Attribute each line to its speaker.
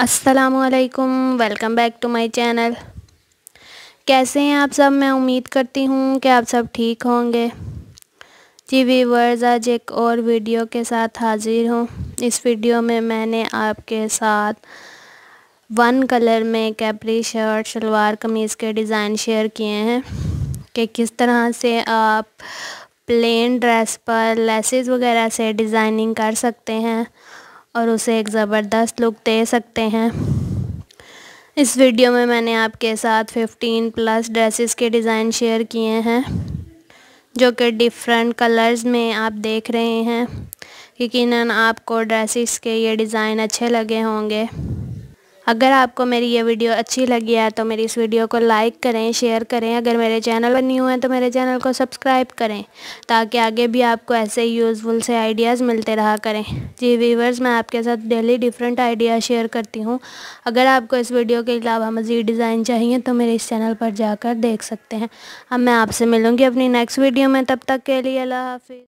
Speaker 1: असलकम welcome back to my channel कैसे हैं आप सब मैं उम्मीद करती हूँ कि आप सब ठीक होंगे जी वीवर्स आज एक और वीडियो के साथ हाज़िर हूँ इस वीडियो में मैंने आपके साथ वन कलर में कैपरी शर्ट शलवार कमीज़ के डिज़ाइन शेयर किए हैं कि किस तरह से आप प्लेन ड्रेस पर लेसेस वगैरह से डिज़ाइनिंग कर सकते हैं और उसे एक ज़बरदस्त लुक दे सकते हैं इस वीडियो में मैंने आपके साथ 15 प्लस ड्रेसेस के डिज़ाइन शेयर किए हैं जो कि डिफरेंट कलर्स में आप देख रहे हैं यकीन आपको ड्रेसेस के ये डिज़ाइन अच्छे लगे होंगे अगर आपको मेरी ये वीडियो अच्छी लगी है तो मेरी इस वीडियो को लाइक करें शेयर करें अगर मेरे चैनल पर न्यू हैं तो मेरे चैनल को सब्सक्राइब करें ताकि आगे भी आपको ऐसे यूज़फुल से आइडियाज़ मिलते रहा करें जी व्यूवर्स मैं आपके साथ डेली डिफरेंट आइडिया शेयर करती हूँ अगर आपको इस वीडियो के अलावा मज़ीद डिज़ाइन चाहिए तो मेरे इस चैनल पर जाकर देख सकते हैं अब मैं आपसे मिलूँगी अपनी नेक्स्ट वीडियो में तब तक के लिए अल्लाह हाफि